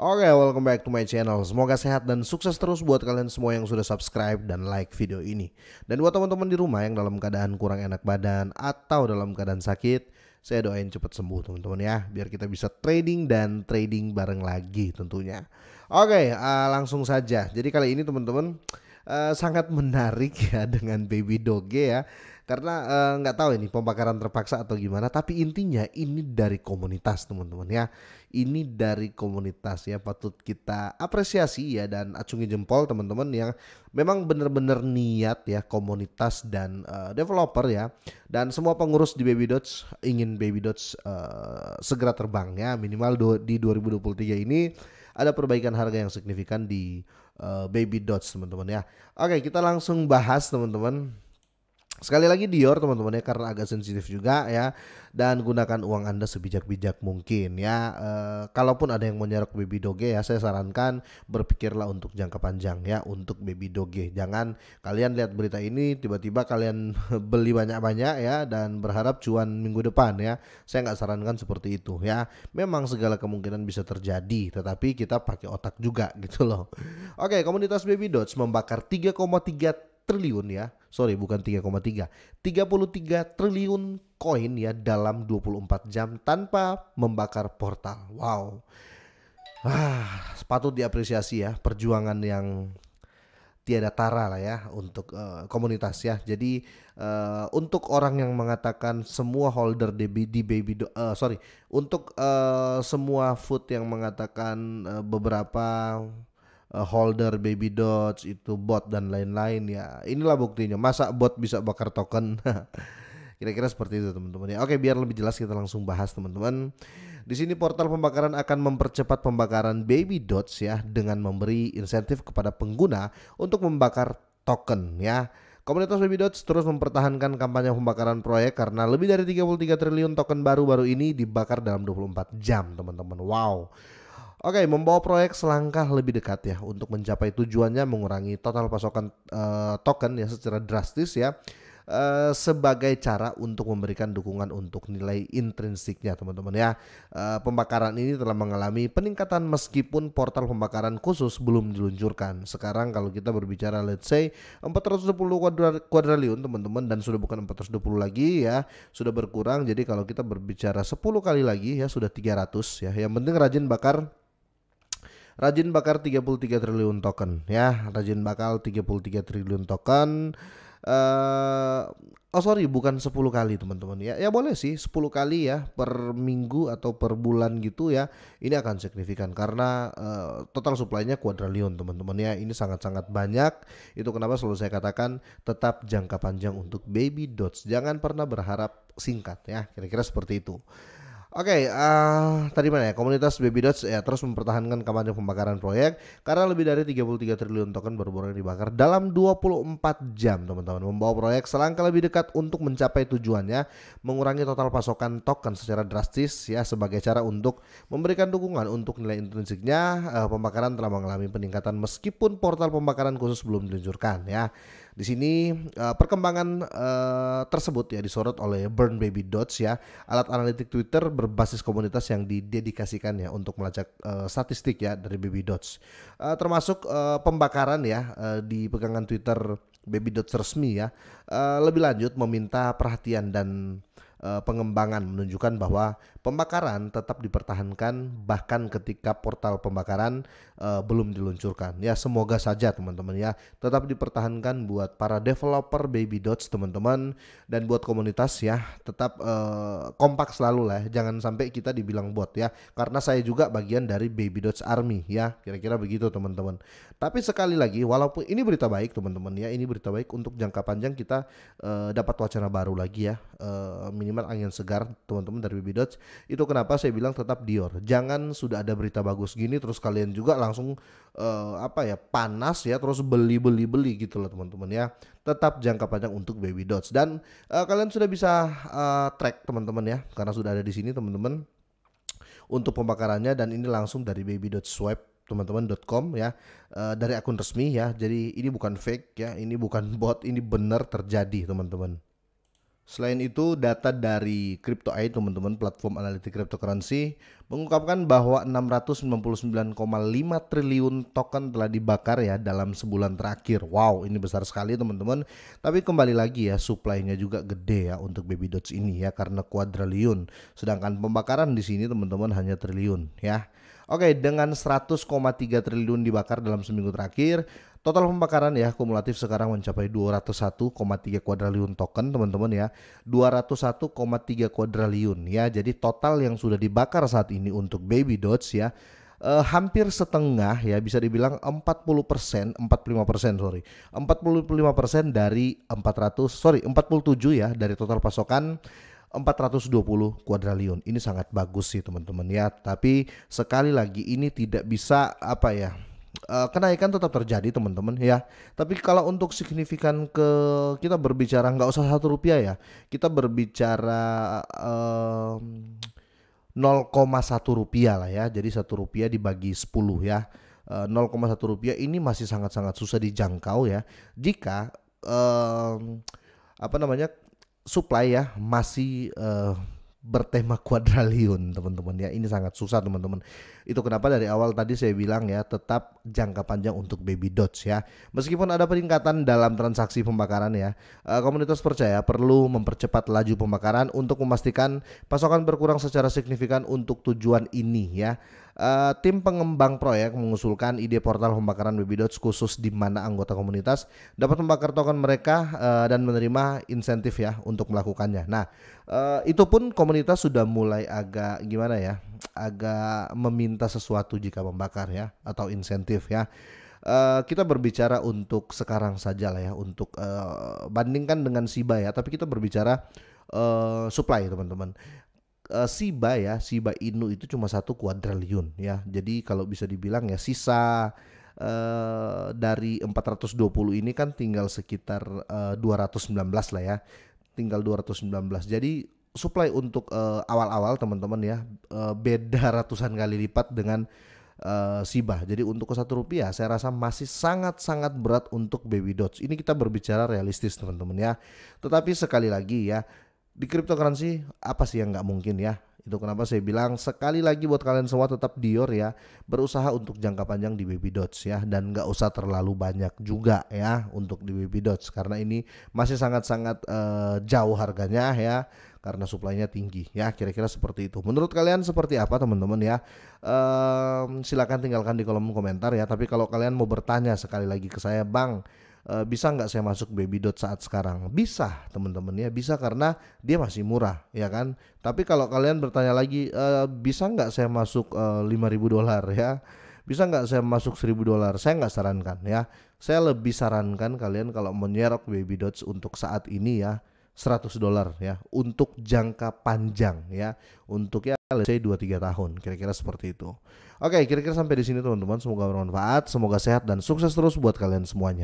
Oke, okay, welcome back to my channel. Semoga sehat dan sukses terus buat kalian semua yang sudah subscribe dan like video ini. Dan buat teman-teman di rumah yang dalam keadaan kurang enak badan atau dalam keadaan sakit, saya doain cepat sembuh teman-teman ya, biar kita bisa trading dan trading bareng lagi tentunya. Oke, okay, uh, eh, langsung saja. Jadi kali ini teman-teman Eh, sangat menarik ya dengan baby doge ya karena eh, nggak uh, tahu ini pembakaran terpaksa atau gimana tapi intinya ini dari komunitas teman-teman ya ini dari komunitas ya patut kita apresiasi ya dan acungi jempol teman-teman yang memang benar-benar niat ya komunitas dan uh, developer ya dan semua pengurus di Baby Dots ingin Baby Dots uh, segera terbang ya minimal do di 2023 ini ada perbaikan harga yang signifikan di uh, Baby dots teman-teman ya. Oke, kita langsung bahas teman-teman Sekali lagi Dior teman-teman ya karena agak sensitif juga ya dan gunakan uang Anda sebijak-bijak mungkin ya. E, kalaupun ada yang mau nyerok baby doge ya saya sarankan berpikirlah untuk jangka panjang ya untuk baby doge. Jangan kalian lihat berita ini tiba-tiba kalian beli banyak-banyak ya dan berharap cuan minggu depan ya. Saya nggak sarankan seperti itu ya. Memang segala kemungkinan bisa terjadi tetapi kita pakai otak juga gitu loh. Oke, komunitas baby dots membakar 3,3 triliun ya sorry bukan 3,3 33 triliun koin ya dalam 24 jam tanpa membakar portal wow ah patut diapresiasi ya perjuangan yang tiada tara lah ya untuk uh, komunitas ya. Jadi uh, untuk orang yang mengatakan semua holder di, di baby do, uh, sorry untuk uh, semua food yang mengatakan uh, beberapa uh, holder baby dots itu bot dan lain-lain ya inilah buktinya masa bot bisa bakar token kira-kira seperti itu teman-teman ya oke biar lebih jelas kita langsung bahas teman-teman di sini portal pembakaran akan mempercepat pembakaran baby dots ya dengan memberi insentif kepada pengguna untuk membakar token ya. Komunitas Baby Dots terus mempertahankan kampanye pembakaran proyek karena lebih dari 33 triliun token baru-baru ini dibakar dalam 24 jam, teman-teman. Wow. Oke, okay, membawa proyek selangkah lebih dekat ya untuk mencapai tujuannya mengurangi total pasokan uh, token ya secara drastis ya uh, sebagai cara untuk memberikan dukungan untuk nilai intrinsiknya teman-teman ya. Uh, pembakaran ini telah mengalami peningkatan meskipun portal pembakaran khusus belum diluncurkan. Sekarang kalau kita berbicara let's say 420 kuadra teman-teman dan sudah bukan 420 lagi ya, sudah berkurang. Jadi kalau kita berbicara 10 kali lagi ya sudah 300 ya. Yang penting rajin bakar rajin bakar 33 triliun token ya rajin bakal 33 triliun token uh, oh sorry bukan 10 kali teman-teman ya ya boleh sih 10 kali ya per minggu atau per bulan gitu ya ini akan signifikan karena uh, total supply-nya kuadriliun teman-teman ya ini sangat-sangat banyak itu kenapa selalu saya katakan tetap jangka panjang untuk baby dots jangan pernah berharap singkat ya kira-kira seperti itu Oke, okay, uh, eh, tadi mana ya? Komunitas Baby Dots ya terus mempertahankan kampanye pembakaran proyek karena lebih dari 33 triliun token berburu yang dibakar dalam 24 jam, teman-teman. Membawa proyek selangkah lebih dekat untuk mencapai tujuannya, mengurangi total pasokan token secara drastis ya sebagai cara untuk memberikan dukungan untuk nilai intrinsiknya. Uh, pembakaran telah mengalami peningkatan meskipun portal pembakaran khusus belum diluncurkan ya. Di sini uh, perkembangan uh, tersebut ya disorot oleh Burn Baby Dots ya, alat analitik Twitter berbasis komunitas yang didedikasikan ya untuk melacak uh, statistik ya dari Baby Dots. Uh, termasuk uh, pembakaran ya uh, di pegangan Twitter Baby Dots resmi ya. Uh, lebih lanjut meminta perhatian dan Eh, pengembangan menunjukkan bahwa pembakaran tetap dipertahankan bahkan ketika portal pembakaran uh, belum diluncurkan. Ya semoga saja teman-teman ya tetap dipertahankan buat para developer Baby Dots teman-teman dan buat komunitas ya tetap uh, kompak selalu lah. Jangan sampai kita dibilang bot ya karena saya juga bagian dari Baby Dots Army ya kira-kira begitu teman-teman. Tapi sekali lagi walaupun ini berita baik teman-teman ya ini berita baik untuk jangka panjang kita uh, dapat wacana baru lagi ya uh, minimal minimal angin segar teman-teman dari BB Dodge itu kenapa saya bilang tetap Dior jangan sudah ada berita bagus gini terus kalian juga langsung uh, apa ya panas ya terus beli beli beli gitu loh teman-teman ya tetap jangka panjang untuk baby Dodge dan uh, kalian sudah bisa uh, track teman-teman ya karena sudah ada di sini teman-teman untuk pembakarannya dan ini langsung dari baby Dodge Swap teman-teman.com ya uh, dari akun resmi ya jadi ini bukan fake ya ini bukan bot ini benar terjadi teman-teman Selain itu, data dari Crypto CryptoEye teman-teman platform analitik cryptocurrency mengungkapkan bahwa 699,5 triliun token telah dibakar ya dalam sebulan terakhir. Wow, ini besar sekali teman-teman. Tapi kembali lagi ya, supply-nya juga gede ya untuk baby dots ini ya karena kuadriliun. Sedangkan pembakaran di sini teman-teman hanya triliun ya. Oke, dengan 100,3 triliun dibakar dalam seminggu terakhir, Total pembakaran ya kumulatif sekarang mencapai 201,3 kuadriliun token teman-teman ya. 201,3 kuadriliun ya. Jadi total yang sudah dibakar saat ini untuk Baby dots ya eh, hampir setengah ya bisa dibilang 40 persen 45 persen sorry 45 persen dari 400 sorry 47 ya dari total pasokan 420 kuadriliun ini sangat bagus sih teman-teman ya tapi sekali lagi ini tidak bisa apa ya uh, kenaikan tetap terjadi teman-teman ya. Tapi kalau untuk signifikan ke kita berbicara nggak usah satu rupiah ya, kita berbicara uh, 0,1 rupiah lah ya. Jadi satu rupiah dibagi 10 ya. Uh, eh, 0,1 rupiah ini masih sangat-sangat susah dijangkau ya. Jika uh, apa namanya supply ya masih uh, bertema kuadralion teman-teman ya ini sangat susah teman-teman itu kenapa dari awal tadi saya bilang ya tetap jangka panjang untuk baby dots ya meskipun ada peningkatan dalam transaksi pembakaran ya eh, komunitas percaya perlu mempercepat laju pembakaran untuk memastikan pasokan berkurang secara signifikan untuk tujuan ini ya Eh, tim pengembang proyek mengusulkan ide portal pembakaran baby khusus di mana anggota komunitas dapat membakar token mereka uh, dan menerima insentif ya untuk melakukannya. Nah, uh, itu pun komunitas sudah mulai agak gimana ya, agak meminta sesuatu jika membakar ya atau insentif ya. Uh, kita berbicara untuk sekarang saja lah ya untuk uh, bandingkan dengan Siba ya tapi kita berbicara uh, supply teman-teman uh, Shiba ya, Siba Inu itu cuma satu kuadriliun ya. Jadi kalau bisa dibilang ya sisa uh, dari 420 ini kan tinggal sekitar uh, eh, 219 lah ya. Tinggal 219. Jadi supply untuk awal awal-awal teman-teman ya uh, beda ratusan kali lipat dengan uh, Siba. Jadi untuk ke satu rupiah saya rasa masih sangat-sangat berat untuk baby dots. Ini kita berbicara realistis teman-teman ya. Tetapi sekali lagi ya di cryptocurrency apa sih yang nggak mungkin ya itu kenapa saya bilang sekali lagi buat kalian semua tetap Dior ya berusaha untuk jangka panjang di Baby Dots ya dan nggak usah terlalu banyak juga ya untuk di Baby Dots karena ini masih sangat-sangat uh, jauh harganya ya karena suplainya tinggi ya kira-kira seperti itu menurut kalian seperti apa teman-teman ya ehm, silakan tinggalkan di kolom komentar ya tapi kalau kalian mau bertanya sekali lagi ke saya bang Eh, bisa nggak saya masuk baby dot saat sekarang? Bisa teman-teman ya, bisa karena dia masih murah ya kan. Tapi kalau kalian bertanya lagi, uh, bisa nggak saya masuk uh, eh, 5.000 dolar ya? Bisa nggak saya masuk 1.000 dolar? Saya nggak sarankan ya. Saya lebih sarankan kalian kalau menyerok baby dots untuk saat ini ya 100 dolar ya untuk jangka panjang ya untuk ya let's say 2 3 tahun kira-kira seperti itu. Oke, kira-kira sampai di sini teman-teman, semoga bermanfaat, semoga sehat dan sukses terus buat kalian semuanya.